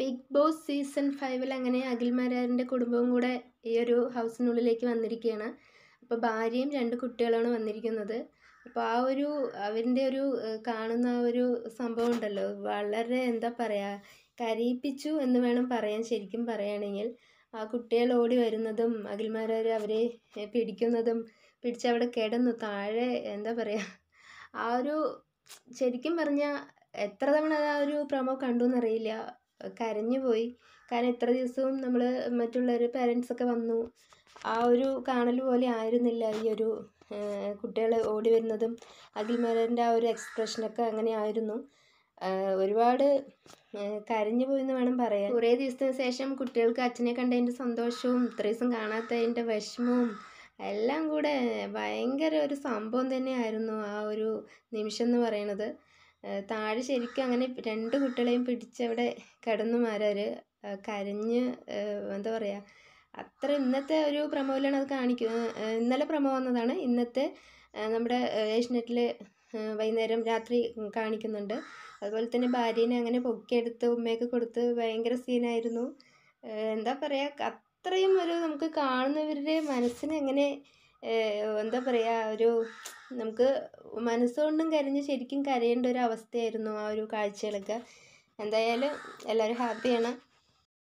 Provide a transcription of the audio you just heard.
big boss season ഫൈവിൽ അങ്ങനെ അഖിൽമാരാറിൻ്റെ കുടുംബവും കൂടെ ഈ ഒരു ഹൗസിനുള്ളിലേക്ക് വന്നിരിക്കുകയാണ് അപ്പോൾ ഭാര്യയും രണ്ട് കുട്ടികളാണ് വന്നിരിക്കുന്നത് അപ്പോൾ ആ ഒരു അവരിൻ്റെ ഒരു കാണുന്ന ആ ഒരു സംഭവം ഉണ്ടല്ലോ വളരെ എന്താ പറയുക കരയിപ്പിച്ചു എന്ന് വേണം പറയാൻ ശരിക്കും പറയുകയാണെങ്കിൽ ആ കുട്ടികൾ ഓടി വരുന്നതും അഖിൽമാരാർ അവരെ പിടിക്കുന്നതും പിടിച്ചവിടെ കിടന്നു താഴെ എന്താ പറയുക ആ ഒരു ശരിക്കും പറഞ്ഞാൽ എത്ര തവണ ആ ഒരു പ്രമോ കണ്ടു എന്നറിയില്ല കരഞ്ഞു പോയി കാരണം ഇത്ര ദിവസവും നമ്മൾ മറ്റുള്ളവർ പാരൻസൊക്കെ വന്നു ആ ഒരു കാണൽ പോലെ ആയിരുന്നില്ല ഈ ഒരു കുട്ടികൾ ഓടി വരുന്നതും അഖിൽമാരൻ്റെ ആ ഒരു എക്സ്പ്രഷനൊക്കെ അങ്ങനെ ആയിരുന്നു ഒരുപാട് കരഞ്ഞു പോയെന്ന് വേണം പറയാൻ കുറേ ദിവസത്തിന് ശേഷം കുട്ടികൾക്ക് അച്ഛനെ കണ്ടതിൻ്റെ സന്തോഷവും ഇത്ര ദിവസം കാണാത്തതിൻ്റെ വിഷമവും എല്ലാം കൂടെ ഭയങ്കര ഒരു സംഭവം തന്നെയായിരുന്നു ആ ഒരു നിമിഷം എന്ന് പറയണത് താഴെ ശരിക്കും അങ്ങനെ രണ്ട് കുട്ടികളെയും പിടിച്ചവിടെ കിടന്നു മാരാര് കരഞ്ഞ് എന്താ പറയുക അത്ര ഇന്നത്തെ ഒരു പ്രമോയിലാണ് അത് കാണിക്കുന്നത് ഇന്നലെ പ്രമോ വന്നതാണ് ഇന്നത്തെ നമ്മുടെ ഏഷ്യനെറ്റിൽ വൈകുന്നേരം രാത്രി കാണിക്കുന്നുണ്ട് അതുപോലെ തന്നെ ഭാര്യനെ അങ്ങനെ പൊക്കിയെടുത്ത് ഉമ്മയൊക്കെ കൊടുത്ത് ഭയങ്കര സീനായിരുന്നു എന്താ പറയുക അത്രയും ഒരു നമുക്ക് കാണുന്നവരുടെ മനസ്സിനെ അങ്ങനെ എന്താ പറയുക ഒരു നമുക്ക് മനസ്സുകൊണ്ടും കരഞ്ഞ് ശരിക്കും കരയേണ്ട ഒരു അവസ്ഥയായിരുന്നു ആ ഒരു കാഴ്ചകളൊക്കെ എന്തായാലും എല്ലാവരും ഹാപ്പിയാണ്